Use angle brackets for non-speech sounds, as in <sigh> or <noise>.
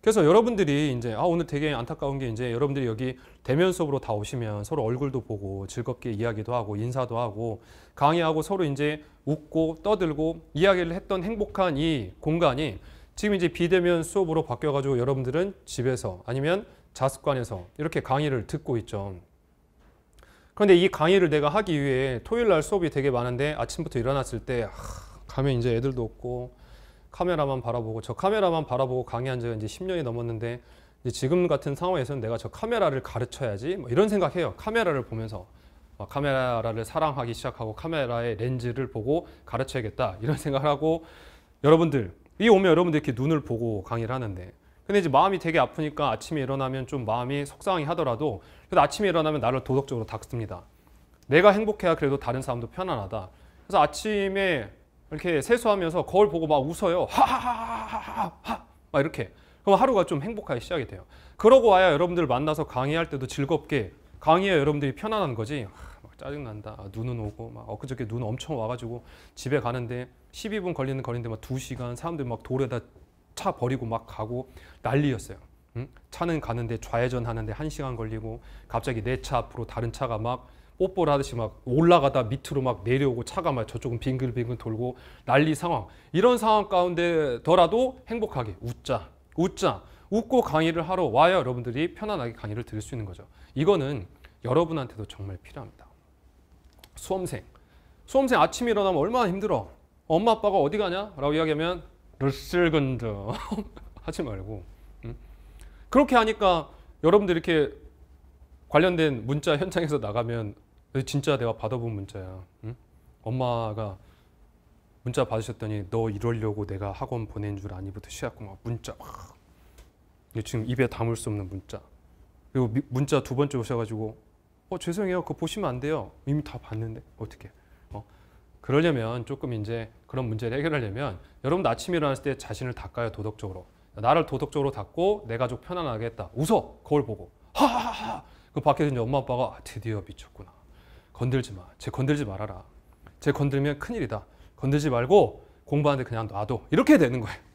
그래서 여러분들이 이제 아 오늘 되게 안타까운 게 이제 여러분들이 여기 대면 수업으로 다 오시면 서로 얼굴도 보고 즐겁게 이야기도 하고 인사도 하고 강의하고 서로 이제 웃고 떠들고 이야기를 했던 행복한 이 공간이 지금 이제 비대면 수업으로 바뀌어 가지고 여러분들은 집에서 아니면 자습관에서 이렇게 강의를 듣고 있죠. 그런데 이 강의를 내가 하기 위해 토요일 날 수업이 되게 많은데 아침부터 일어났을 때 아, 가면 이제 애들도 없고 카메라만 바라보고 저 카메라만 바라보고 강의한 지가 이제 10년이 넘었는데 지금 같은 상황에서는 내가 저 카메라를 가르쳐야지 뭐 이런 생각해요. 카메라를 보면서 어, 카메라를 사랑하기 시작하고 카메라의 렌즈를 보고 가르쳐야겠다 이런 <laughs> 생각을 하고 여러분들 이 오면 여러분들 이렇게 눈을 보고 강의를 하는데 근데 이제 마음이 되게 아프니까 아침에 일어나면 좀 마음이 속상해 하더라도 그래도 아침에 일어나면 나를 도덕적으로 닦습니다. 내가 행복해야 그래도 다른 사람도 편안하다. 그래서 아침에 이렇게 세수하면서 거울 보고 막 웃어요. 하하하하하 하막 이렇게. 그럼 하루가 좀 행복하게 시작이 돼요. 그러고 와야 여러분들 만나서 강의할 때도 즐겁게 강의에 여러분들이 편안한 거지. 막 짜증난다. 아, 눈은 오고 막 엊그저께 눈 엄청 와가지고 집에 가는데 12분 걸리는 거리인데 막 2시간 사람들 막 돌에다 차 버리고 막 가고 난리였어요. 응? 차는 가는데 좌회전하는데 1시간 걸리고 갑자기 내 차 앞으로 다른 차가 막 뽀뽀를 하듯이 막 올라가다 밑으로 막 내려오고 차가 막 저쪽은 빙글빙글 돌고 난리 상황 이런 상황 가운데더라도 행복하게 웃자 웃자 웃고 강의를 하러 와야 여러분들이 편안하게 강의를 들을 수 있는 거죠 이거는 여러분한테도 정말 필요합니다 수험생 수험생 아침에 일어나면 얼마나 힘들어 엄마 아빠가 어디 가냐? 라고 이야기하면 르슬근드 <laughs> 하지 말고 그렇게 하니까 여러분들 이렇게 관련된 문자 현장에서 나가면 진짜 내가 받아본 문자야. 응? 엄마가 문자 받으셨더니 너 이러려고 내가 학원 보낸 줄 아니부터 시작고막 문자 막 지금 입에 담을 수 없는 문자 그리고 미, 문자 두 번째 오셔가지고 어 죄송해요 그거 보시면 안 돼요 이미 다 봤는데 어떻게 어 그러려면 조금 이제 그런 문제를 해결하려면 여러분 아침에 일어났을 때 자신을 닦아요 도덕적으로 나를 도덕적으로 닦고 내 가족 편안하게 했다 웃어 거울 보고 하하하 그 밖에서 이제 엄마 아빠가 아, 드디어 미쳤구나 건들지 마. 쟤 건들지 말아라. 쟤 건들면 큰일이다. 건들지 말고 공부하는데 그냥 놔둬. 이렇게 되는 거예요.